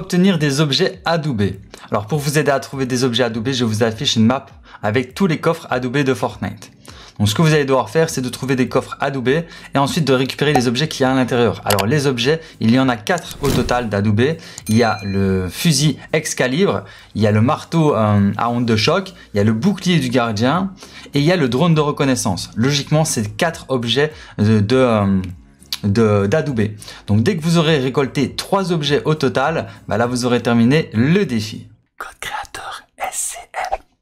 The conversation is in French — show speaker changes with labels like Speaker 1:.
Speaker 1: Obtenir des objets adoubés. Alors pour vous aider à trouver des objets adoubés, je vous affiche une map avec tous les coffres adoubés de Fortnite. Donc ce que vous allez devoir faire, c'est de trouver des coffres adoubés et ensuite de récupérer les objets qu'il y a à l'intérieur. Alors les objets, il y en a 4 au total d'adoubés. Il y a le fusil Excalibre, il y a le marteau euh, à onde de choc, il y a le bouclier du gardien et il y a le drone de reconnaissance. Logiquement, ces quatre objets euh, de, euh, d'Adoubé. Donc dès que vous aurez récolté trois objets au total, bah là vous aurez terminé le défi.